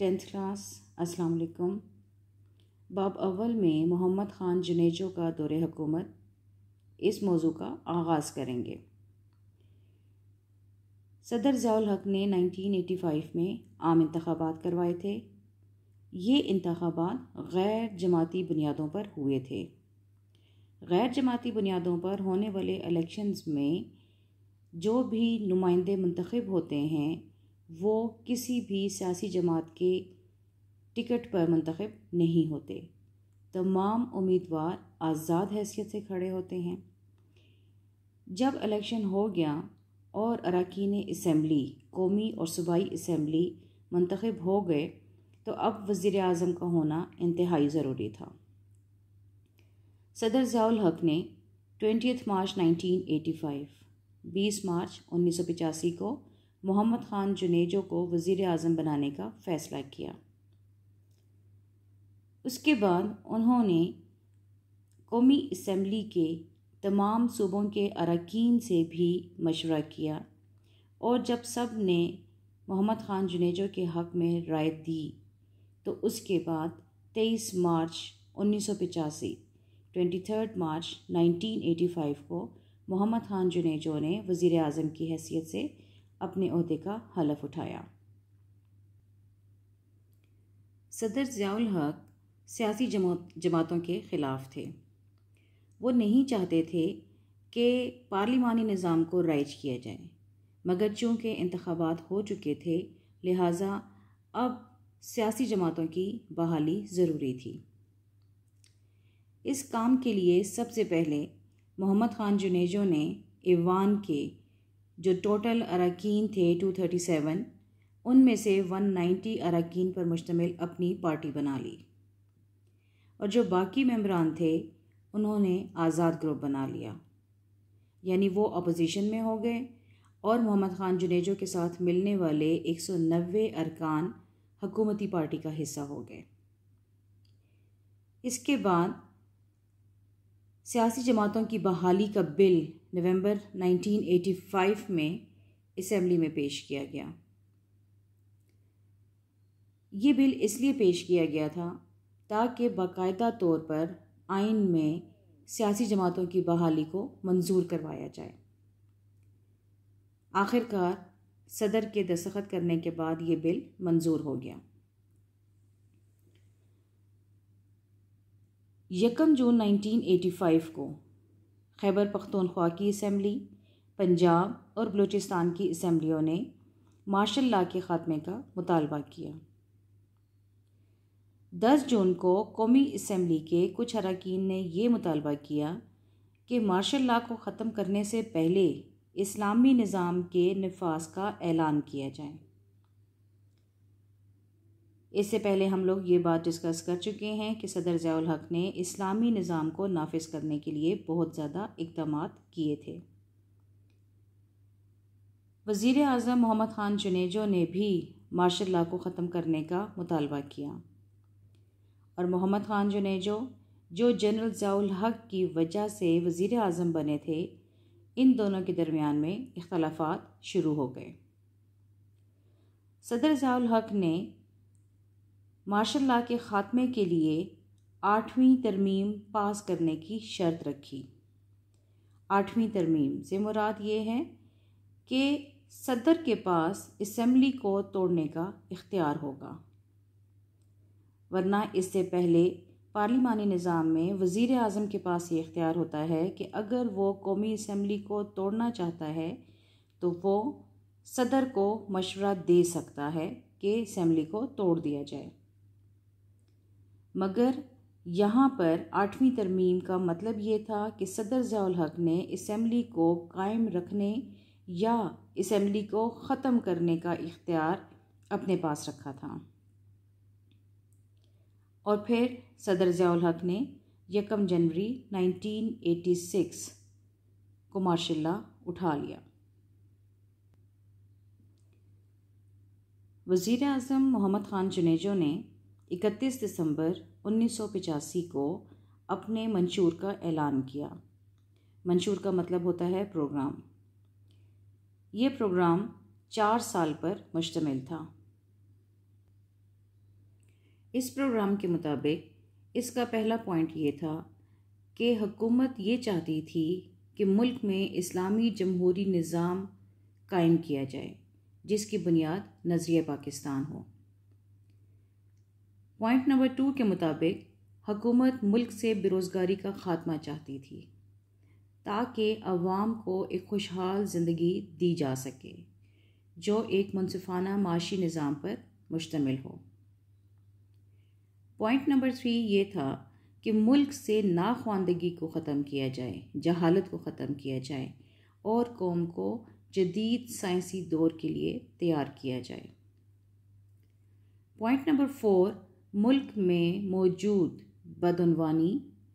tenth class अस्सलाम वालेकुम बाब अव्वल में मोहम्मद ख़ान जुनेजो का दौर हुकूमत इस मौजू का आगाज़ करेंगे सदर ज़ियाल हक ने 1985 में आम इंतबात करवाए थे ये इंतबात गैर जमाती बुनियादों पर हुए थे गैर जमाती बुनियादों पर होने वाले इलेक्शंस में जो भी नुमाइंदे मंतखब होते हैं वो किसी भी सियासी जमात के टिकट पर मंतखब नहीं होते तमाम उम्मीदवार आज़ाद हैसियत से खड़े होते हैं जब इलेक्शन हो गया और अरकान इसम्बली कौमी और सूबाई इसम्बली मंतखब हो गए तो अब वज़ी अजम का होना इंतहाई ज़रूरी था सदर ज़ियाल हक ने ट्वेंटी मार्च 1985, 20 मार्च 1985 को मोहम्मद ख़ान जुनेजो को वज़ी अजम बनाने का फ़ैसला किया उसके बाद उन्होंने कौमी इसम्बली के तमाम सूबों के अरकान से भी मशवरा किया और जब सब ने मोहम्मद ख़ान जुनेजो के हक़ में राय दी तो उसके बाद 23 मार्च उन्नीस सौ पचासी ट्वेंटी थर्ड मार्च 1985 को मोहम्मद खान जुनेजो ने वज़ी अजम की हैसियत से अपने अहदे का हलफ उठाया सदर ज़ियाउल हक सियासी जमातों के ख़िलाफ़ थे वो नहीं चाहते थे कि पार्लिमानी निज़ाम को राइज किया जाए मगर चूँकि इंतबात हो चुके थे लिहाजा अब सियासी जमातों की बहाली ज़रूरी थी इस काम के लिए सबसे पहले मोहम्मद ख़ान जुनेजो ने इवान के जो टोटल अरकान थे टू थर्टी सेवन उनमें से वन नाइन्टी अरकान पर मुश्तमिल अपनी पार्टी बना ली और जो बाकी मम्बरान थे उन्होंने आज़ाद ग्रुप बना लिया यानी वो अपोजिशन में हो गए और मोहम्मद ख़ान जुनेजो के साथ मिलने वाले एक सौ नबे अरकान हकूमती पार्टी का हिस्सा हो गए इसके बाद सियासी जमातों की बहाली का बिल नवंबर 1985 में असम्बली में पेश किया गया ये बिल इसलिए पेश किया गया था ताकि बाकायदा तौर पर आइन में सियासी जमातों की बहाली को मंजूर करवाया जाए आखिरकार सदर के दस्तखत करने के बाद ये बिल मंजूर हो गया यकम जून 1985 को खैबर पख्तूनख्वा की इसम्बली पंजाब और बलूचिस्तान की इसम्बलियों ने मार्शल ला के ख़ात्मे का मुतालबा किया दस जून को कौमी इसम्बली के कुछ अरकान ने यह मुतालबा किया कि मार्शल ला को ख़त्म करने से पहले इस्लामी निज़ाम के नफाज का ऐलान किया जाए इससे पहले हम लोग ये बात डिस्कस कर चुके हैं कि सदर जयाल हक ने इस्लामी निज़ाम को नाफिज करने के लिए बहुत ज़्यादा इकदाम किए थे वज़ी अजम मोहम्मद ख़ान जुनेजो ने भी मार्शल ला को ख़त्म करने का मुतालबा किया और मोहम्मद ख़ान जुनेजो जो जनरल जयाल हक की वजह से वज़ी अजम बने थे इन दोनों के दरमियान में इख्लाफा शुरू हो गए सदर जयाल हक ने मार्शल ला के ख़ात्मे के लिए आठवीं तरमीम पास करने की शर्त रखी आठवीं तरमीम से मुराद ये है कि सदर के पास इसम्बली को तोड़ने का इख्तियार होगा वरना इससे पहले पार्लिमानी निज़ाम में वज़ी अजम के पास ये इख्तियार होता है कि अगर वो कौमी इसम्बली को तोड़ना चाहता है तो वो सदर को मशवरा दे सकता है कि इसम्बली को तोड़ दिया जाए मगर यहाँ पर आठवीं तरमीम का मतलब ये था कि सदर ज़ियाल हक ने इसम्बली को कायम रखने या इसम्बली को ख़त्म करने का इख्तियार अपने पास रखा था और फिर सदर ज़ियाल हक ने यकम जनवरी 1986 को मार्शल्ला उठा लिया वज़ी अजम मोहम्मद ख़ान जुनेजो ने इकतीस दिसंबर पचासी को अपने मंशूर का ऐलान किया मंशूर का मतलब होता है प्रोग्राम ये प्रोग्राम चार साल पर मुश्तमिल था इस प्रोग्राम के मुताबिक इसका पहला पॉइंट ये था कि हुकूमत ये चाहती थी कि मुल्क में इस्लामी जमहूरी निज़ाम कायम किया जाए जिसकी बुनियाद नज़रिया पाकिस्तान हो पॉइंट नंबर टू के मुताबिक हकूमत मुल्क से बेरोज़गारी का खात्मा चाहती थी ताकि अवाम को एक खुशहाल ज़िंदगी दी जा सके जो एक मुनफाना माशी निज़ाम पर मुश्तमिल हो पॉइंट नंबर थ्री ये था कि मुल्क से नाख्वानदगी को ख़त्म किया जाए जहालत को ख़त्म किया जाए और कौम को जदीद साइंसी दौर के लिए तैयार किया जाए पॉइंट नंबर फोर मुल्क में मौजूद बदनवानी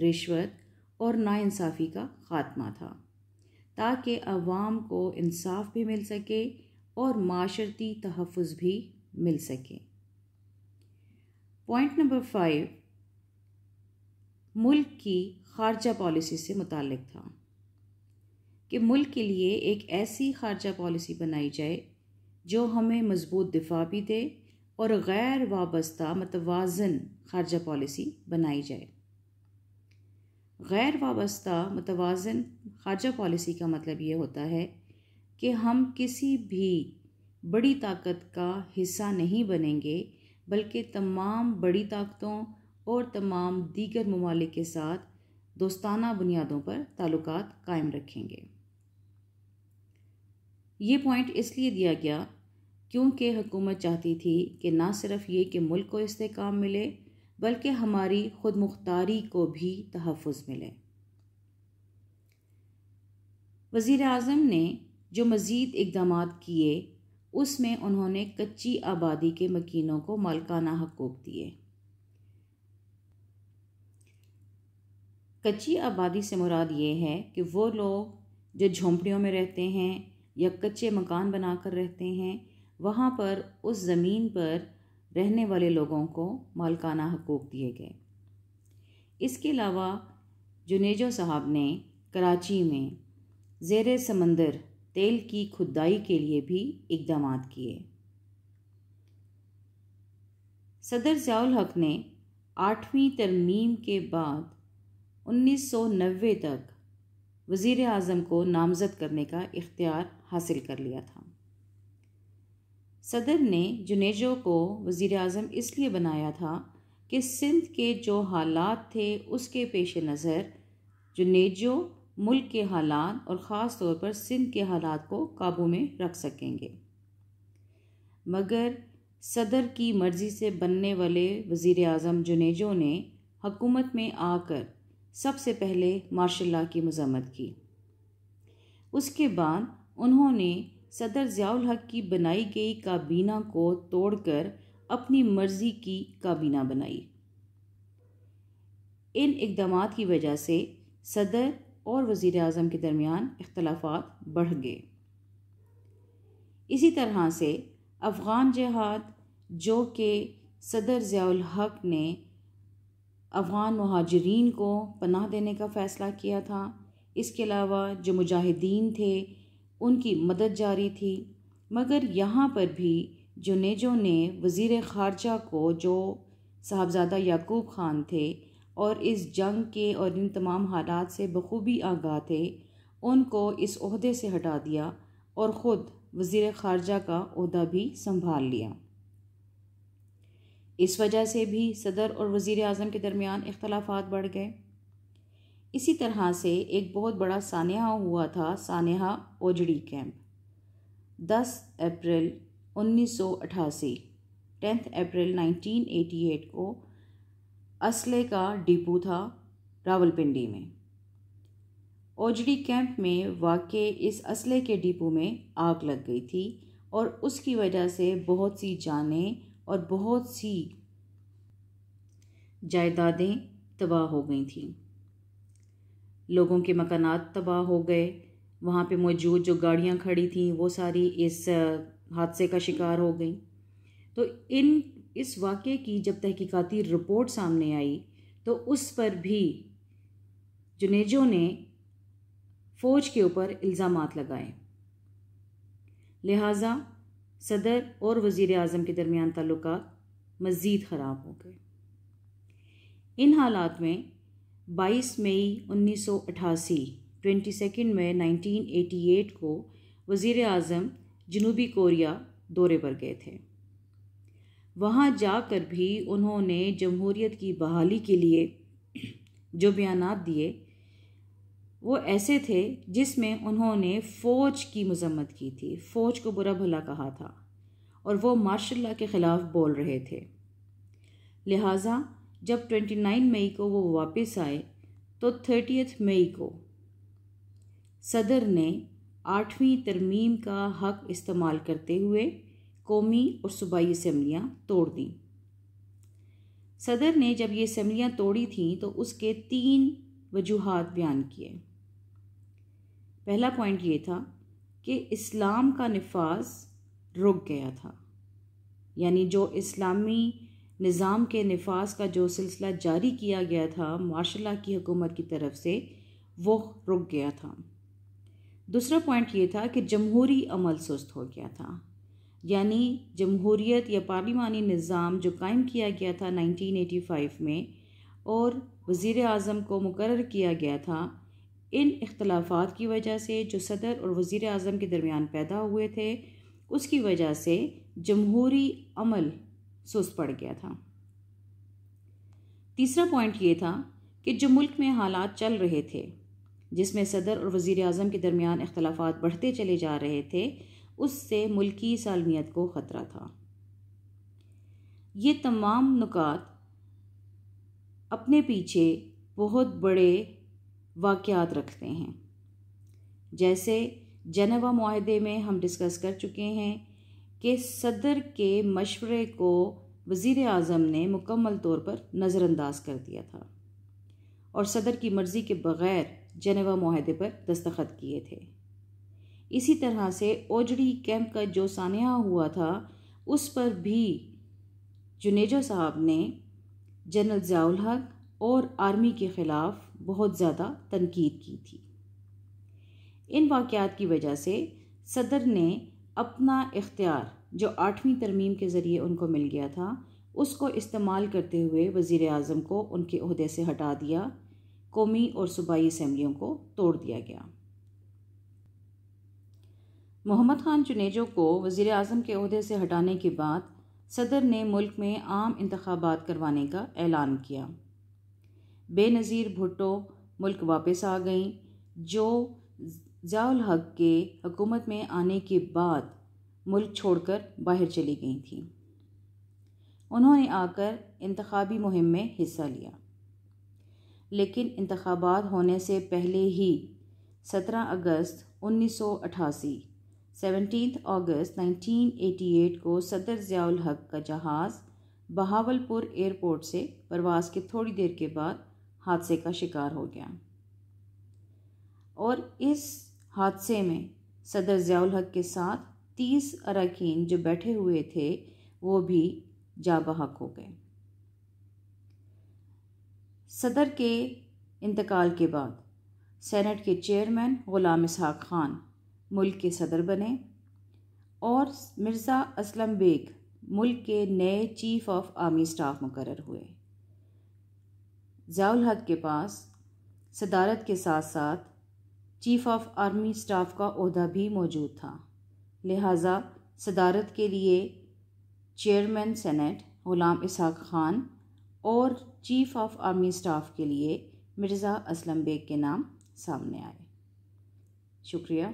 रिश्वत और नाइंसाफ़ी का ख़ात्मा था ताकि अवाम को इंसाफ भी मिल सके और माशरती तहफ़ भी मिल सके पॉइंट नंबर फाइव मुल्क की खारजा पॉलिसी से मुतक़ था कि मुल्क के लिए एक ऐसी खारजा पॉलिसी बनाई जाए जो हमें मजबूत दिफा भी दे और गैर वाबस्ता मतवाजन मतलब खारजा पॉलिसी बनाई जाए गैर वाबस्ता मतवाजन मतलब खारजा पॉलिसी का मतलब ये होता है कि हम किसी भी बड़ी ताकत का हिस्सा नहीं बनेंगे बल्कि तमाम बड़ी ताकतों और तमाम दीगर ममालिक के साथ दोस्ताना बुनियादों पर ताल्लुक कायम रखेंगे ये पॉइंट इसलिए दिया गया क्योंकि हुकूमत चाहती थी कि ना सिर्फ ये कि मुल्क को इसकाम मिले बल्कि हमारी खुद मुख्तारी को भी तहफ़ मिले वज़ी अजम ने जो मज़ीद इकदाम किए उसमें उन्होंने कच्ची आबादी के मकीनों को मालकाना हकूक दिए कच्ची आबादी से मुराद ये है कि वो लोग जो झोंपड़ियों में रहते हैं या कच्चे मकान बनाकर रहते हैं वहाँ पर उस ज़मीन पर रहने वाले लोगों को मालकाना हकूक़ दिए गए इसके अलावा जुनेजो साहब ने कराची में जेर समंदर तेल की खुदाई के लिए भी इकदाम किए सदर ज़ियाउल हक ने आठवीं तरमीम के बाद 1990 तक वज़ी अजम को नामज़द करने का इख्तियार हासिल कर लिया था सदर ने जुनेजो को वज़ी अजम इसलिए बनाया था कि सिंध के जो हालात थे उसके पेश नज़र जुनेजो मुल्क के हालात और ख़ास तौर पर सिंध के हालात को काबू में रख सकेंगे मगर सदर की मर्ज़ी से बनने वाले वज़ी अजम जुनेजो ने हकूमत में आकर सबसे पहले मार्शल की मजम्मत की उसके बाद उन्होंने सदर ज़ियाउल हक की बनाई गई काबीना को तोड़कर अपनी मर्जी की काबीना बनाई इन इकदाम की वजह से सदर और वज़ी अजम के दरमियान इख्तलाफात बढ़ गए इसी तरह से अफ़गान जहाद जो कि सदर ज़ियाउल हक ने अफ़गान महाजरीन को पनाह देने का फ़ैसला किया था इसके अलावा जो मुजाहिदीन थे उनकी मदद जारी थी मगर यहाँ पर भी जुनेजो ने वज़ी ख़ारजा को जो साहबजादा याकूब ख़ान थे और इस जंग के और इन तमाम हालात से बखूबी आगाह थे उनको इस अहदे से हटा दिया और ख़ुद वज़ी ख़ारजा का अहदा भी संभाल लिया इस वजह से भी सदर और वज़ी अजम के दरमियान इख्लाफा बढ़ गए इसी तरह से एक बहुत बड़ा सानहा हुआ था सानहा ओजड़ी कैंप 10 अप्रैल 1988 टेंथ अप्रैल 1988 को असले का डिपो था रावलपिंडी में ओजड़ी कैंप में वाक़ इस असले के डिपो में आग लग गई थी और उसकी वजह से बहुत सी जानें और बहुत सी जायदादें तबाह हो गई थीं लोगों के मकानात तबाह हो गए वहाँ पे मौजूद जो गाड़ियाँ खड़ी थीं वो सारी इस हादसे का शिकार हो गई तो इन इस वाक़े की जब तहकीकाती रिपोर्ट सामने आई तो उस पर भी जुनेजो ने फ़ौज के ऊपर इल्ज़ाम लगाए लिहाजा सदर और वज़ी अजम के दरमियान तल्लक मज़ीद ख़राब हो गए इन हालात में बाईस मई 1988 ट्वेंटी सेकेंड मई 1988 को वज़ी अजम जनूबी कोरिया दौरे पर गए थे वहाँ जाकर भी उन्होंने जमहूरीत की बहाली के लिए जो बयान दिए वो ऐसे थे जिसमें उन्होंने फ़ौज की मजम्मत की थी फ़ौज को बुरा भला कहा था और वो मार्शल के ख़िलाफ़ बोल रहे थे लिहाजा जब ट्वेंटी नाइन मई को वो वापस आए तो थर्टीथ मई को सदर ने आठवीं तरमीम का हक इस्तेमाल करते हुए कौमी और सूबाई असम्बलियाँ तोड़ दी सदर ने जब ये असम्बलियाँ तोड़ी थीं तो उसके तीन वजूहत बयान किए पहला पॉइंट ये था कि इस्लाम का नफाज रुक गया था यानी जो इस्लामी निज़ाम के नफाज का जो सिलसिला जारी किया गया था मार्शला की हुकूमत की तरफ से वो रुक गया था दूसरा पॉइंट ये था कि जमहूरी अमल सुस्त हो गया था यानी जमहूरीत या पार्लिमानी निज़ाम जो कायम किया गया था 1985 में और वज़ी अजम को मुकर किया गया था इन इख्तलाफात की वजह से जो सदर और वज़ी अजम के दरमियान पैदा हुए थे उसकी वजह से जमहूरी अमल सुस्त पड़ गया था तीसरा पॉइंट ये था कि जो मुल्क में हालात चल रहे थे जिसमें सदर और वज़ी अजम के दरमियान अख्तलाफ बढ़ते चले जा रहे थे उससे मुल्की सालमियत को ख़तरा था ये तमाम नुकात अपने पीछे बहुत बड़े वाक़ात रखते हैं जैसे जनवा माहदे में हम डिस्कस कर चुके हैं के सदर के मशवरे को वज़ी अजम ने मुकम्मल तौर पर नज़रअंदाज कर दिया था और सदर की मर्ज़ी के बग़ैर जनेवा माहदे पर दस्तखत किए थे इसी तरह से ओजड़ी कैंप का जो सानहा हुआ था उस पर भी जुनेजा साहब ने जनरल ज़ियाउल हक और आर्मी के ख़िलाफ़ बहुत ज़्यादा तनकीद की थी इन वाक़ की वजह से सदर ने अपना इख्तियार जो आठवीं तरमीम के ज़रिए उनको मिल गया था उसको इस्तेमाल करते हुए वज़ी अजम को उनके अहदे से हटा दिया कौमी और सूबाई असम्बलियों को तोड़ दिया गया मोहम्मद खान चुनेजो को वज़ी अजम के अहदे से हटाने के बाद सदर ने मुल्क में आम इंतबात करवाने का ऐलान किया बेनज़ीर भुट्टो मुल्क वापस आ गईं जो ज़ियाउल हक के हुकूमत में आने के बाद मुल्क छोड़कर बाहर चली गई थी उन्होंने आकर इंतबी मुहिम में हिस्सा लिया लेकिन इंतबात होने से पहले ही 17 अगस्त 1988 17 अगस्त 1988 को सदर ज़ियाउल हक का जहाज़ बहावलपुर एयरपोर्ट से प्रवास के थोड़ी देर के बाद हादसे का शिकार हो गया और इस हादसे में सदर ज़ियाउल हक के साथ तीस अरकान जो बैठे हुए थे वो भी जा बहक हो गए सदर के इंतकाल के बाद सेनेट के चेयरमैन ग़ुलाम इसहा खान मुल्क के सदर बने और मिर्ज़ा असलम बेग मुल्क के नए चीफ ऑफ आर्मी स्टाफ मुकर हुए ज़ियाल हक के पास सदारत के साथ साथ चीफ ऑफ आर्मी स्टाफ का अहदा भी मौजूद था लिहाजा सदारत के लिए चेयरमैन सेनेट ग़ुलाम इसहाक खान और चीफ ऑफ आर्मी स्टाफ के लिए मिर्ज़ा असलम बेग के नाम सामने आए शुक्रिया